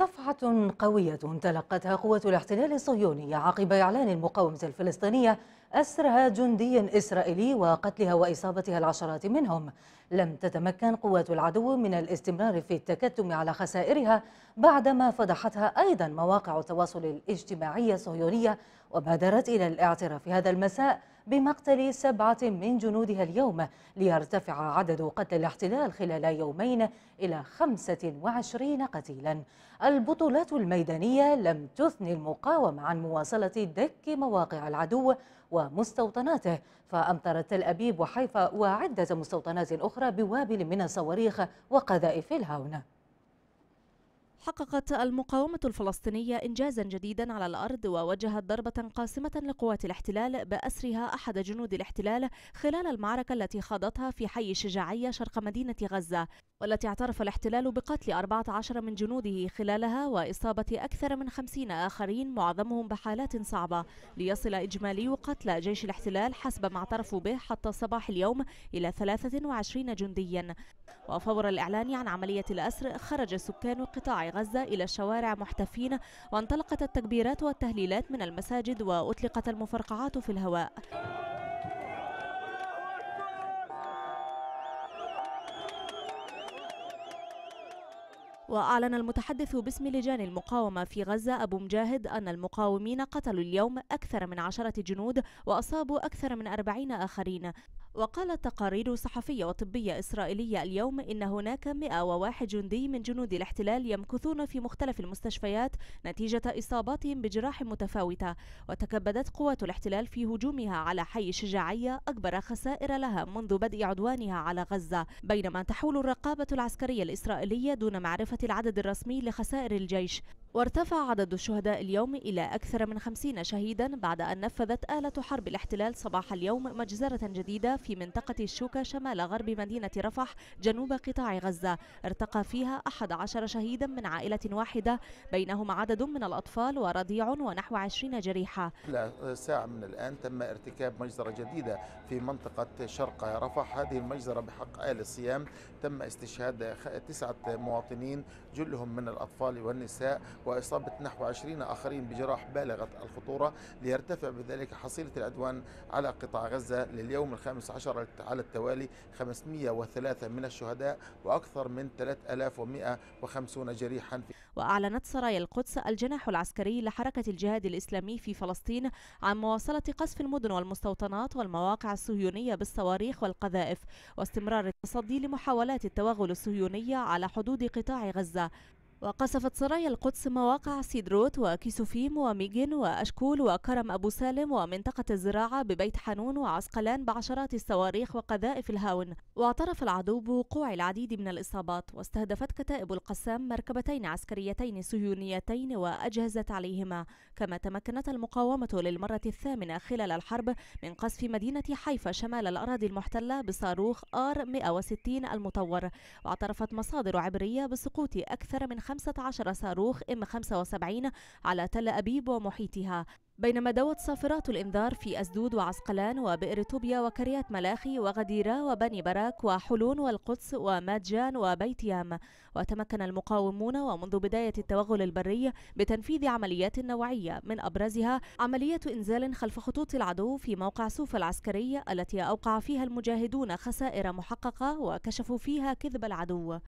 صفحة قوية تلقتها قوة الاحتلال الصهيوني عقب إعلان المقاومة الفلسطينية أسرها جندي إسرائيلي وقتلها وإصابتها العشرات منهم لم تتمكن قوات العدو من الاستمرار في التكتم على خسائرها بعدما فضحتها أيضا مواقع التواصل الاجتماعي الصهيونية وبادرت إلى الاعتراف هذا المساء بمقتل سبعة من جنودها اليوم ليرتفع عدد قتل الاحتلال خلال يومين إلى 25 قتيلا البطولات الميدانية لم تثني المقاومة عن مواصلة دك مواقع العدو ومستوطناته فأمطرت تل أبيب وحيفا وعدة مستوطنات أخرى بوابل من الصواريخ وقذائف الهاون حققت المقاومة الفلسطينية إنجازا جديدا على الأرض ووجهت ضربة قاسمة لقوات الاحتلال بأسرها أحد جنود الاحتلال خلال المعركة التي خاضتها في حي الشجاعية شرق مدينة غزة والتي اعترف الاحتلال بقتل 14 من جنوده خلالها وإصابة أكثر من 50 آخرين معظمهم بحالات صعبة ليصل إجمالي قتل جيش الاحتلال حسب ما اعترفوا به حتى صباح اليوم إلى 23 جنديا وفور الإعلان عن عملية الأسر خرج سكان قطاع غزة إلى الشوارع محتفين وانطلقت التكبيرات والتهليلات من المساجد وأطلقت المفرقعات في الهواء وأعلن المتحدث باسم لجان المقاومة في غزة أبو مجاهد أن المقاومين قتلوا اليوم أكثر من عشرة جنود وأصابوا أكثر من أربعين آخرين وقالت تقارير صحفية وطبية إسرائيلية اليوم إن هناك 101 جندي من جنود الاحتلال يمكثون في مختلف المستشفيات نتيجة إصاباتهم بجراح متفاوتة وتكبدت قوات الاحتلال في هجومها على حي شجاعية أكبر خسائر لها منذ بدء عدوانها على غزة بينما تحول الرقابة العسكرية الإسرائيلية دون معرفة العدد الرسمي لخسائر الجيش وارتفع عدد الشهداء اليوم إلى أكثر من خمسين شهيدا بعد أن نفذت آلة حرب الاحتلال صباح اليوم مجزرة جديدة في منطقة الشوكة شمال غرب مدينة رفح جنوب قطاع غزة ارتقى فيها أحد عشر شهيدا من عائلة واحدة بينهم عدد من الأطفال ورضيع ونحو عشرين جريحة ساعة من الآن تم ارتكاب مجزرة جديدة في منطقة شرق رفح هذه المجزرة بحق آل الصيام تم استشهاد تسعة مواطنين جلهم من الأطفال والنساء وإصابة نحو 20 آخرين بجراح بالغة الخطورة ليرتفع بذلك حصيلة العدوان على قطاع غزة لليوم الخامس عشر على التوالي 503 من الشهداء وأكثر من 3150 جريحا وأعلنت سرايا القدس الجناح العسكري لحركة الجهاد الإسلامي في فلسطين عن مواصلة قصف المدن والمستوطنات والمواقع الصهيونية بالصواريخ والقذائف واستمرار التصدي لمحاولات التوغل الصهيونية على حدود قطاع غزة وقصفت سرايا القدس مواقع سيدروت وكيسوفيم وميجن وأشكول وكرم أبو سالم ومنطقة الزراعة ببيت حنون وعسقلان بعشرات الصواريخ وقذائف الهاون واعترف العدو بوقوع العديد من الإصابات واستهدفت كتائب القسام مركبتين عسكريتين صهيونيتين وأجهزت عليهما كما تمكنت المقاومة للمرة الثامنة خلال الحرب من قصف مدينة حيفا شمال الأراضي المحتلة بصاروخ آر 160 المطور واعترفت مصادر عبرية بسقوط أكثر من 15 صاروخ إم 75 على تل أبيب ومحيطها بينما دوت صافرات الإنذار في أسدود وعسقلان وبئر توبيا وكريات ملاخي وغديرة وبني براك وحلون والقدس ومادجان وبيت يام وتمكن المقاومون ومنذ بداية التوغل البري بتنفيذ عمليات نوعية من أبرزها عملية إنزال خلف خطوط العدو في موقع سوف العسكرية التي أوقع فيها المجاهدون خسائر محققة وكشفوا فيها كذب العدو